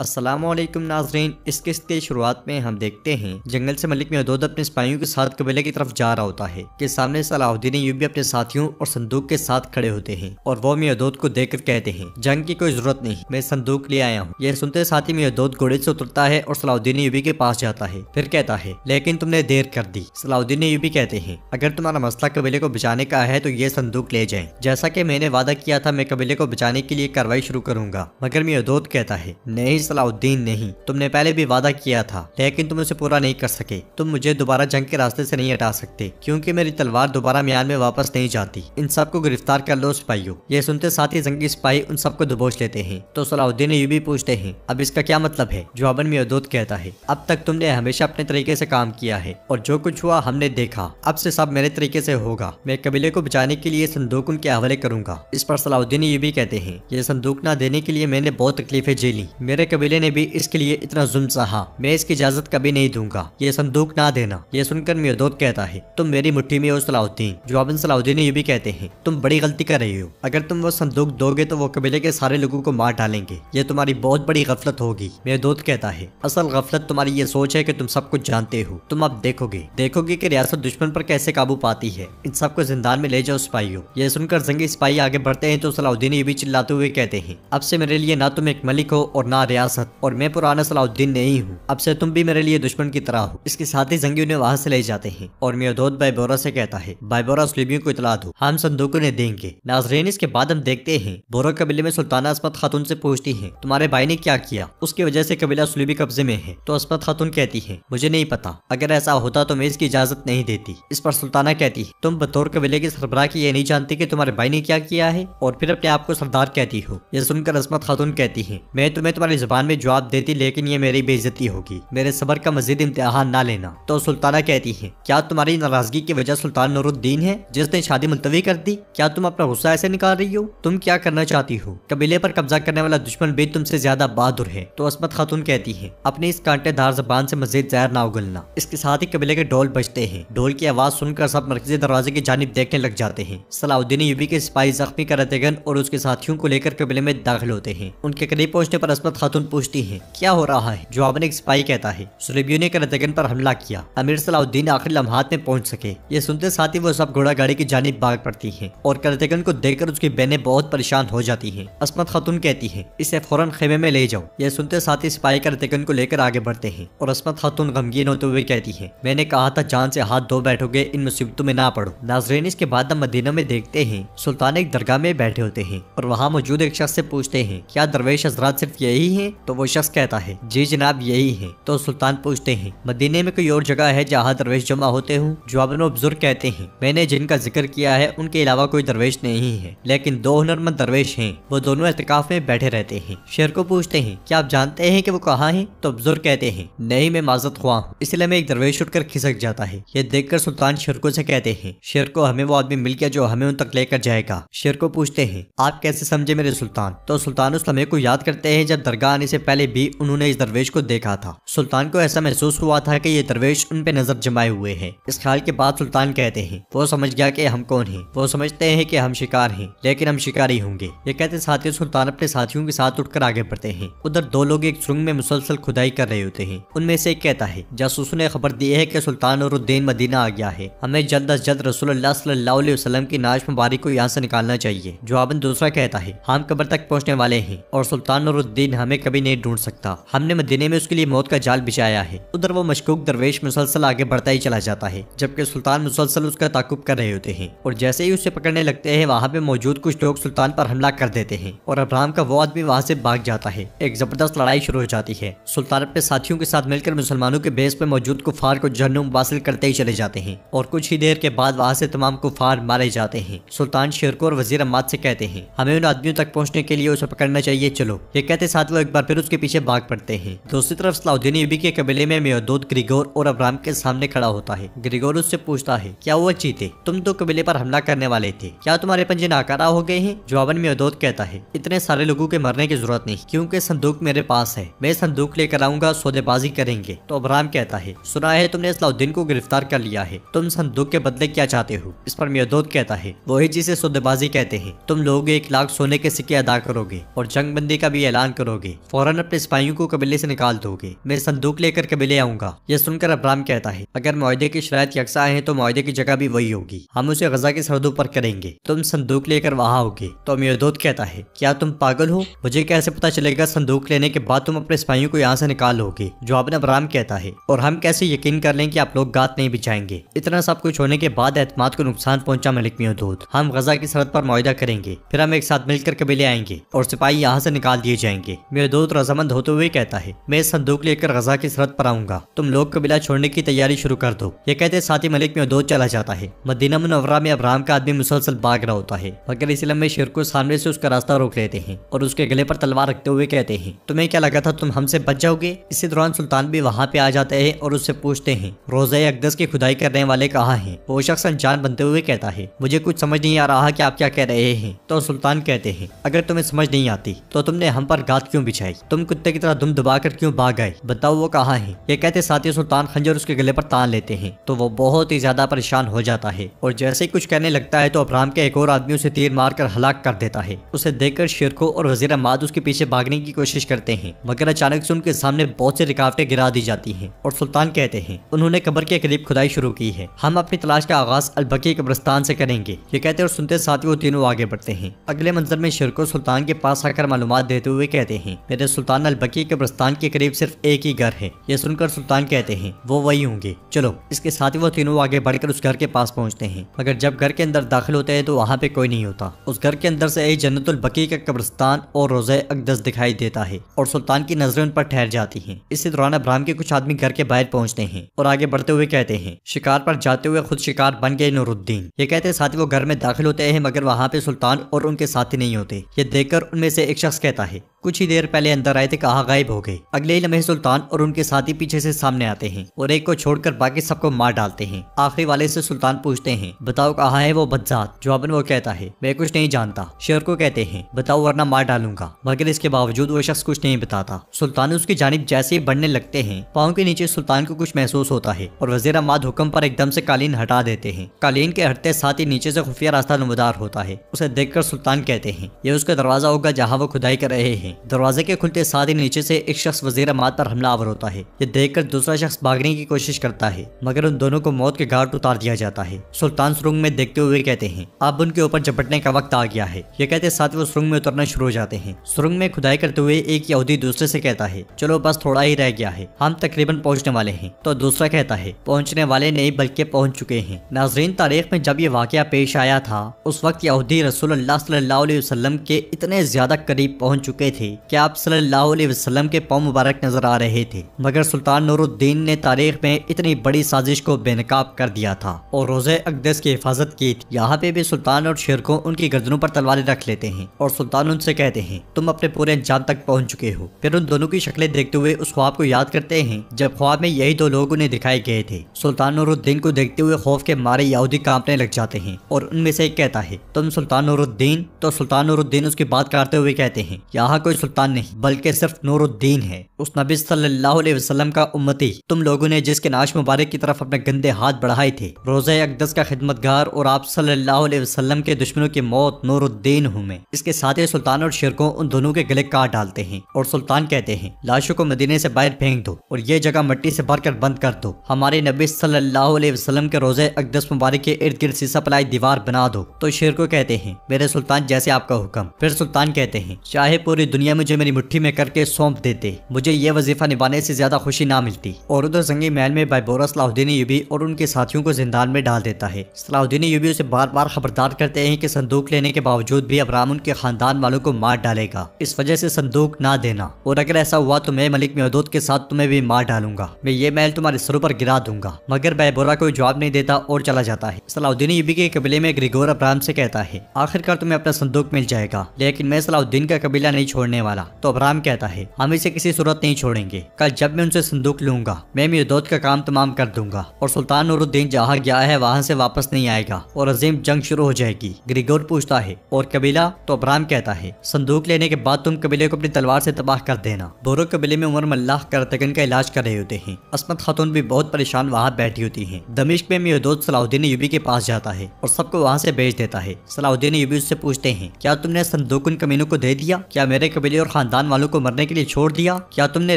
असलम नाजरीन इस किस्त के शुरुआत में हम देखते हैं जंगल से मलिक महदूद अपने सिपाहियों के साथ कबीले की तरफ जा रहा होता है के सामने सलाहुद्दीन यूबी अपने साथियों और संदूक के साथ खड़े होते हैं और वो महदूद को देखकर कहते हैं जंग की कोई जरूरत नहीं मैं संदूक ले आया हूँ यह सुनते साथ ही महदूद घोड़े से उतरता है और सलाउद्दीन यूबी के पास जाता है फिर कहता है लेकिन तुमने देर कर दी सलाउद्दीन यूबी कहते हैं अगर तुम्हारा मसला कबीले को बचाने का है तो ये संदूक ले जाए जैसा की मैंने वादा किया था मैं कबीले को बचाने के लिए कार्रवाई शुरू करूंगा मगर महदूद कहता है नहीं सलाउद्दीन नहीं तुमने पहले भी वादा किया था लेकिन तुम उसे पूरा नहीं कर सके तुम मुझे दोबारा जंग के रास्ते से नहीं हटा सकते क्योंकि मेरी तलवार दोबारा म्यान में वापस नहीं जाती इन सबको गिरफ्तार कर लो सिपाहियों ये सुनते साथ ही जंगी सिपाही उन सबको दबोच लेते हैं तो सलाउद्दीन ये भी पूछते हैं अब इसका क्या मतलब है जवाबन में कहता है अब तक तुमने हमेशा अपने तरीके ऐसी काम किया है और जो कुछ हुआ हमने देखा अब ऐसी सब मेरे तरीके ऐसी होगा मैं कबीले को बचाने के लिए संदूक उनके हवाले करूंगा इस पर सलाउद्दीन ये भी कहते हैं ये संदूक न देने के लिए मैंने बहुत तकलीफे झेली मेरे कबीले ने भी इसके लिए इतना जुम्म सहा मैं इसकी इजाजत कभी नहीं दूंगा ये संदूक ना देना ये सुनकर मेदोद कहता है तुम मेरी मुठ्ठी में हो सलाउद्दीन जवाबन सलाउद्दीन ये भी कहते हैं तुम बड़ी गलती कर रही हो अगर तुम वो संदूक दोगे तो वो कबीले के सारे लोगों को मार डालेंगे ये तुम्हारी बहुत बड़ी गफलत होगी मेदोद कहता है असल गफलत तुम्हारी ये सोच है की तुम सब कुछ जानते हो तुम अब देखोगे देखोगे की रियासत दुश्मन पर कैसे काबू पाती है इन सबको जिंदा में ले जाओ सिपाहियों ये सुनकर जंगी सिपाही आगे बढ़ते हैं तो सलाउद्दीन ये भी चिल्लाते हुए कहते हैं अब से मेरे लिए ना तुम एक मलिक हो और ना रिया रियासत और मैं पुराना सलाउद्दीन नहीं हूँ अब से तुम भी मेरे लिए दुश्मन की तरह हो इसके साथ ही जंगी उन्हें वहाँ से ले जाते हैं और मेयोधोत बाइबोरा से कहता है बाइबोरा सलीबियों को इतला दो हम संदूक ने देंगे नाजरेन इसके बाद हम देखते हैं बोरा कबीले में सुल्ताना अस्पत खातून ऐसी पूछती है तुम्हारे भाई ने क्या किया उसकी वजह ऐसी कबीला सुलीबी कब्जे में है तो असमत खातून कहती है मुझे नहीं पता अगर ऐसा होता तो मैं इसकी इजाजत नहीं देती इस पर सुल्ताना कहती है तुम बतौर कबीले के सरबराह की ये नहीं जानती की तुम्हारे भाई ने क्या किया है और फिर अपने आप को सरदार कहती हो यह सुनकर असमत खातून कहती है मैं तुम्हें तुम्हारी जबान जुबान में जवाब देती लेकिन ये मेरी बेइज्जती होगी मेरे सबर का मजीद इम्तहान ना लेना तो सुल्ताना कहती है क्या तुम्हारी नाराजगी की वजह सुल्तान नूरुद्दीन है जिसने शादी मुलतवी कर दी क्या तुम अपना गुस्सा ऐसे निकाल रही हो तुम क्या करना चाहती हो कबीले पर कब्जा करने वाला दुश्मन भी तुमसे ज्यादा बहादुर है तो असमत खातून कहती है अपनी इस कांटेदार जबान से मजीद जहर ना उगलना इसके साथ ही कबीले के ढोल बजते हैं ढोल की आवाज सुनकर सब मरकजी दरवाजे की जानब देखने लग जाते हैं सलाउद्दीन यूबी के सिपाही जख्मी करतेगन और उसके साथियों को लेकर कबीले में दाखिल होते हैं उनके करीब पहुंचने पर असमत खातून खुद पूछती है क्या हो रहा है जो एक स्पाई कहता है सुलेबियो ने करतगन पर हमला किया अमीर सलाउद्दीन आखिरी लम्हात में पहुंच सके ये सुनते साथ ही वो सब घोड़ा गाड़ी की जानी भाग पड़ती है और करतगन को कर उसकी बहने बहुत परेशान हो जाती है असमत खातून कहती है इसे फौरन खेमे में ले जाओ यह सुनते साथ ही सिपाही करतगन को लेकर आगे बढ़ते हैं और असमत खातून गमगीन होते हुए कहती है मैंने कहा था जान से हाथ धो बैठोगे इन मुसीबतों में ना पड़ो नाजरेन इसके बाद हम मदीना में देखते हैं सुल्तान एक दरगाह में बैठे होते हैं और वहाँ मौजूद एक शख्स से पूछते हैं क्या दरवेश हजरात सिर्फ यही है तो वो शख्स कहता है जी जनाब यही है तो सुल्तान पूछते हैं मदीने में कोई और जगह है जहाँ दरवेश जमा होते हूँ जवाबनो बुजुर्ग कहते हैं मैंने जिनका जिक्र किया है उनके अलावा कोई दरवेश नहीं है लेकिन दो हुनरमंद दरवेश है वो दोनों एहतिकाफ में बैठे रहते हैं शेर को पूछते हैं क्या आप जानते हैं की वो कहाँ है तो बुजुर्ग कहते हैं नहीं मैं माजत हुआ हूँ इसलिए मैं एक दरवेश उठकर खिसक जाता है ये देखकर सुल्तान शेरको से कहते हैं शेर को हमें वो आदमी मिल गया जो हमें उन तक लेकर जाएगा शेर को पूछते हैं आप कैसे समझे मेरे सुल्तान तो सुल्तान उस समय को याद करते हैं जब दरगाह होने से पहले भी उन्होंने इस दरवेश को देखा था सुल्तान को ऐसा महसूस हुआ था कि ये दरवेश उन पे नजर जमाए हुए हैं। इस ख्याल के बाद सुल्तान कहते हैं वो समझ गया कि हम कौन हैं। वो समझते हैं कि हम शिकार हैं लेकिन हम शिकारी होंगे ये कहते साथ सुल्तान अपने साथियों के साथ उठकर आगे बढ़ते हैं उधर दो लोग एक सुरंग में मुसलसल खुदाई कर रहे होते हैं उनमें से एक कहता है जासूस ने खबर दी है की सुल्तान और उद्दीन मदीना आ गया है हमें जल्द अज जल्द रसोल्ला वसलम की नाश मुबारक को यहाँ ऐसी निकालना चाहिए जो दूसरा कहता है हम कबर तक पहुँचने वाले हैं और सुल्तान और उद्दीन हमें कभी नहीं ढूंढ सकता हमने मदीने में उसके लिए मौत का जाल बिछाया है उधर वो मशकूक दरवेश मुसलसल आगे बढ़ता ही चला जाता है जबकि सुल्तान मुसलसल उसका ताकुब कर रहे होते हैं और जैसे ही उसे पकड़ने लगते है वहाँ पे मौजूद कुछ लोग सुल्तान पर हमला कर देते हैं और अब्राहम का वो आदमी वहाँ से भाग जाता है एक जबरदस्त लड़ाई शुरू हो जाती है सुल्तान अपने साथियों के साथ मिलकर मुसलमानों के बेस पर मौजूद कुफार को जहनुम वासिल करते ही चले जाते हैं और कुछ ही देर के बाद वहाँ से तमाम कुफार मारे जाते हैं सुल्तान शेरको और वजीर अम्माद से कहते हैं हमें उन आदमियों तक पहुँचने के लिए उसे पकड़ना चाहिए चलो ये कहते साथ वो एक बार फिर उसके पीछे भाग पड़ते हैं दूसरी तरफ सलाउद्दीन यूबी के कबीले में मेहदूद ग्रिगोर और अब्राम के सामने खड़ा होता है ग्रिगोर उससे पूछता है क्या वो चीते तुम तो कबीले पर हमला करने वाले थे क्या तुम्हारे पंजे नाकारा हो गए हैं जवाबन मेहदूद कहता है इतने सारे लोगों के मरने की जरूरत नहीं क्यूँकी संदूक मेरे पास है मैं संदूक लेकर आऊंगा सौदेबाजी करेंगे तो अब्राम कहता है सुना है तुमने सलाउद्दीन को गिरफ्तार कर लिया है तुम संदूक के बदले क्या चाहते हो इस पर मेहदूद कहता है वही जिसे सौदेबाजी कहते हैं तुम लोग एक लाख सोने के सिक्के अदा करोगे और जंग बंदी का भी ऐलान करोगे फौरन अपने सिपाहियों को कबीले से निकाल दोगे मैं संदूक लेकर कबीले आऊंगा यह सुनकर अब्राम कहता है अगर माहदे की शरात यकसा है तो माहदे की जगह भी वही होगी हम उसे गजा की सरहदों पर करेंगे तुम संदूक लेकर वहाँ होगे तो अमीरदोत कहता है क्या तुम पागल हो मुझे कैसे पता चलेगा संदूक लेने के बाद तुम अपने सिपाहियों को यहाँ से निकालोगे आपने अब्राम कहता है और हम कैसे यकीन कर लें कि आप लोग गात नहीं बिछाएंगे इतना सब कुछ होने के बाद एतमाद को नुकसान पहुँचा मलिक मियोदोत हम गजा की सरहद पर माहदा करेंगे फिर हम एक साथ मिलकर कबीले आएंगे और सिपाही यहाँ से निकाल दिए जाएंगे मेरे महदूद रजामंद होते हुए कहता है मैं इस संदूक लेकर गजा की सरहद पर आऊंगा तुम लोग कबीला छोड़ने की तैयारी शुरू कर दो ये कहते साथी मलिक में दो चला जाता है मदीना मुनवरा में अब्राम का आदमी मुसलसल भाग रहा होता है मगर इस लम्बे शेर को सामने से उसका रास्ता रोक लेते हैं और उसके गले पर तलवार रखते हुए कहते हैं तुम्हें क्या लगा था तुम हमसे बच जाओगे इसी दौरान सुल्तान भी वहाँ पे आ जाते हैं और उससे पूछते हैं रोजा अकदस की खुदाई करने वाले कहा है वो शख्स अनजान बनते हुए कहता है मुझे कुछ समझ नहीं आ रहा की आप क्या कह रहे हैं तो सुल्तान कहते हैं अगर तुम्हें समझ नहीं आती तो तुमने हम पर गात क्यों बिछाई गई तुम कुत्ते की तरह दुम दबा कर क्यों भाग गए बताओ वो कहाँ है ये कहते साथी सुल्तान खंजर उसके गले पर तान लेते हैं तो वो बहुत ही ज्यादा परेशान हो जाता है और जैसे ही कुछ कहने लगता है तो अब्राम के एक और आदमी उसे तीर मार कर हलाक कर देता है उसे देखकर शेरखो और वजीर अमाद उसके पीछे भागने की कोशिश करते हैं मगर अचानक से उनके सामने बहुत सी रिकावटें गिरा दी जाती है और सुल्तान कहते हैं उन्होंने कबर के करीब खुदाई शुरू की है हम अपनी तलाश का आगाज अलबकी कब्रस्तान से करेंगे ये कहते और सुनते साथी वो तीनों आगे बढ़ते हैं अगले मंजर में शेरखो सुल्तान के पास आकर मालूम देते हुए कहते हैं मेरे सुल्तान अलबकी प्रस्थान के करीब सिर्फ एक ही घर है ये सुनकर सुल्तान कहते हैं वो वही होंगे चलो इसके साथ ही वो तीनों आगे बढ़कर उस घर के पास पहुँचते हैं मगर जब घर के अंदर दाखिल होते हैं तो वहाँ पे कोई नहीं होता उस घर के अंदर से यही जन्नतुल का कब्रस्तान और रोजे अकदस दिखाई देता है और सुल्तान की नजरें उन पर ठहर जाती है इसी दौरान अब्राहम के कुछ आदमी घर के बाहर पहुँचते हैं और आगे बढ़ते हुए कहते हैं शिकार पर जाते हुए खुद शिकार बन गए नूरुद्दीन ये कहते साथ ही वो घर में दाखिल होते हैं मगर वहाँ पे सुल्तान और उनके साथी नहीं होते ये देखकर उनमें से एक शख्स कहता है कुछ ही देर पहले वाले अंदर आए थे कहा गायब हो गए अगले ही लम्हे सुल्तान और उनके साथी पीछे से सामने आते हैं और एक को छोड़कर बाकी सबको मार डालते हैं आखिरी वाले से सुल्तान पूछते हैं बताओ कहा है वो बदजात जवाबन वो कहता है मैं कुछ नहीं जानता शेर को कहते हैं बताओ वरना मार डालूंगा मगर इसके बावजूद वो शख्स कुछ नहीं बताता सुल्तान उसकी जानब जैसे ही बढ़ने लगते हैं पाओ के नीचे सुल्तान को कुछ महसूस होता है और वजीर अमाद हुक्म पर एकदम से कालीन हटा देते हैं कालीन के हटते साथ ही नीचे से खुफिया रास्ता नमदार होता है उसे देखकर सुल्तान कहते हैं यह उसका दरवाजा होगा जहाँ वो खुदाई कर रहे हैं दरवाजे के खुलते साथ ही नीचे से एक शख्स वजीर मात पर हमला आवर होता है ये देखकर दूसरा शख्स भागने की कोशिश करता है मगर उन दोनों को मौत के घाट उतार दिया जाता है सुल्तान सुरंग में देखते हुए कहते हैं अब उनके ऊपर झपटने का वक्त आ गया है ये कहते साथ वो सुरंग में उतरना शुरू हो जाते हैं सुरंग में खुदाई करते हुए एक यहूदी दूसरे से कहता है चलो बस थोड़ा ही रह गया है हम तकरीबन पहुँचने वाले हैं तो दूसरा कहता है पहुँचने वाले नहीं बल्कि पहुँच चुके हैं नाजरीन तारीख में जब ये वाक़ पेश आया था उस वक्त यहूदी रसूल सल्लल्लाहु के इतने ज्यादा करीब पहुंच चुके थे कि आप सल्लल्लाहु अलैहि वसल्लम के पाँव मुबारक नजर आ रहे थे मगर सुल्तान नूरुद्दीन ने तारीख में इतनी बड़ी साजिश को बेनकाब कर दिया था और रोजे अकदस की हिफाजत की थी यहाँ पे भी सुल्तान और शेर को उनकी गर्दनों पर तलवारें रख लेते हैं और सुल्तान उनसे कहते हैं तुम अपने पूरे अंजाम तक पहुँच चुके हो फिर उन दोनों की शक्लें देखते हुए उस ख्वाब को याद करते हैं जब ख्वाब में यही दो लोग उन्हें दिखाए गए थे सुल्तान नूरुद्दीन को देखते हुए खौफ के मारे यहूदी कांपने लग जाते हैं और उनमें से एक कहता है तुम सुल्तान नूरुद्दीन तो सुल्तान नूरुद्दीन उसकी बात करते हुए कहते हैं यहाँ कोई सुल्तान नहीं नहीं बल्कि सिर्फ नूरुद्दीन है उस नबी सल्लल्लाहु अलैहि वसल्लम का उम्मती तुम लोगों ने जिसके नाश मुबारक की तरफ अपने गंदे हाथ बढ़ाए थे रोज़े अकदस का खिदमतगार और आप सल्लल्लाहु अलैहि वसल्लम के दुश्मनों की मौत नूरुद्दीन हूँ मैं इसके साथ ही सुल्तान और शिरकों उन दोनों के गले काट डालते हैं और सुल्तान कहते हैं लाशों को मदीने से बाहर फेंक दो और ये जगह मट्टी से कर बंद कर दो हमारे नबी सल्लल्लाहु अलैहि वसल्लम के रोज़े अकदस मुबारक के इर्द गिर्द सीसा पलाई दीवार बना दो तो शेर को कहते हैं मेरे सुल्तान जैसे आपका हुक्म फिर सुल्तान कहते हैं चाहे पूरी दुनिया में जो मेरी मुट्ठी में करके सौंप देते मुझे ये वजीफा निभाने से ज्यादा खुशी ना मिलती और उधर जंगी महल में बाइबोरा सलाहुद्दीन यूबी और उनके साथियों को जिंदान में डाल देता है सलाहुद्दीन यूबी उसे बार बार खबरदार करते हैं कि संदूक लेने के बावजूद भी अबराम उनके खानदान वालों को मार डालेगा इस वजह से संदूक ना देना और अगर ऐसा हुआ तो मैं मलिक महदूद के साथ तुम्हें भी मार डालूंगा मैं ये महल तुम्हारे सरों पर गिरा दूंगा मगर बाइबोरा कोई जवाब नहीं देता और चला जाता है सलाउद्दीन यूबी के कबीले में ग्रिगोर अब्राम से कहता है आखिरकार तुम्हें अपना संदूक मिल जाएगा लेकिन मैं सलाहुद्दीन का कबीला नहीं छोड़ने वाला तो अबराम कहता है हम इसे किसी सूरत नहीं छोड़ेंगे कल जब मैं उनसे संदूक लूंगा मैं मेरे का काम तमाम कर दूंगा और सुल्तान नूरुद्दीन जहाँ गया है वहाँ से वापस नहीं आएगा और अजीम जंग शुरू हो जाएगी ग्रिगोर पूछता है और कबीला तो अबराम कहता है संदूक लेने के बाद तुम कबीले को अपनी तलवार से तबाह कर देना बोरो कबीले में उमर मल्लाह करतगन का इलाज कर रहे होते हैं असमत खातून भी बहुत परेशान वहाँ बैठी होती है दमिश्क में मिर्दौत सलाउद्दीन यूबी के पास जाता है और सबको वहाँ से भेज देता है सलाउद्दीन यूबी उससे पूछते हैं क्या तुमने संदूक उन कमीनों को दे दिया क्या मेरे कबीले और खानदान खानदान वालों को मरने के लिए छोड़ दिया क्या तुमने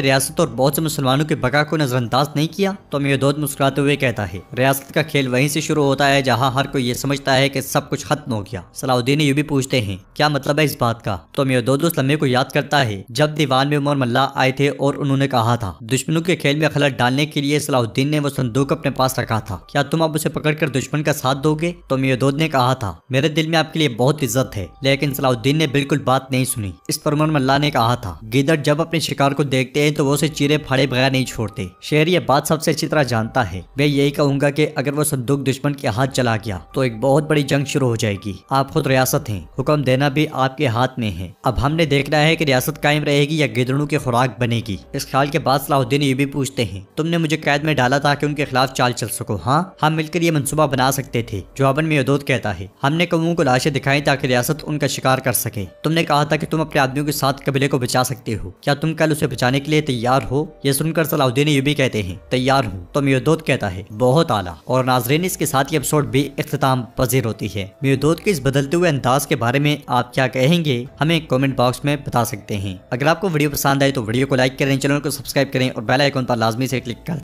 रियासत और बहुत से मुसलमानों के बका को नजरअंदाज नहीं किया तो मेदौद मुस्कुराते हुए कहता है रियासत का खेल वहीं से शुरू होता है जहाँ हर कोई ये समझता है कि सब कुछ खत्म हो गया सलाउद्दीन यूबी पूछते हैं क्या मतलब है इस बात का तो मेदौद उस लम्बे को याद करता है जब दीवान में उमर मल्ला आए थे और उन्होंने कहा था दुश्मनों के खेल में खलत डालने के लिए सलाउद्दीन ने वो संदूक अपने पास रखा था क्या तुम अब उसे पकड़ दुश्मन का साथ दोगे तो मेदौद ने कहा था मेरे दिल में आपके लिए बहुत इज्जत है लेकिन सलाउद्दीन ने बिल्कुल बात नहीं सुनी इस पर उमर मल्ला ने कहा रहा था गिदड़ जब अपने शिकार को देखते हैं तो वो उसे चीरे फाड़े बगैर नहीं छोड़ते शेर ये बात सबसे अच्छी तरह जानता है मैं यही कहूंगा कि अगर वो संदूक दुश्मन के हाथ चला गया तो एक बहुत बड़ी जंग शुरू हो जाएगी आप खुद रियासत है हुक्म देना भी आपके हाथ में है अब हमने देखना है की रियासत कायम रहेगी या गिदड़ों की खुराक बनेगी इस ख्याल के बाद सलाहुद्दीन ये भी पूछते हैं तुमने मुझे कैद में डाला था की उनके खिलाफ चाल चल सको हाँ हम मिलकर ये मनसूबा बना सकते थे जवाबन में यदोत कहता है हमने कौमों को लाशें दिखाई ताकि रियासत उनका शिकार कर सके तुमने कहा था कि तुम अपने आदमियों के साथ कबीले को बचा सकते हो क्या तुम कल उसे बचाने के लिए तैयार हो यह सुनकर सलाउद्दीन यूबी कहते हैं तैयार हूँ तो म्योदोत कहता है बहुत आला और नाजरीन इसके साथ ही एपिसोड भी अख्ताम पजीर होती है म्योदोत के इस बदलते हुए अंदाज के बारे में आप क्या कहेंगे हमें कॉमेंट बॉक्स में बता सकते हैं अगर आपको वीडियो पसंद आए तो वीडियो को लाइक करें चैनल को सब्सक्राइब करें और बेल पर लाजमी से क्लिक करें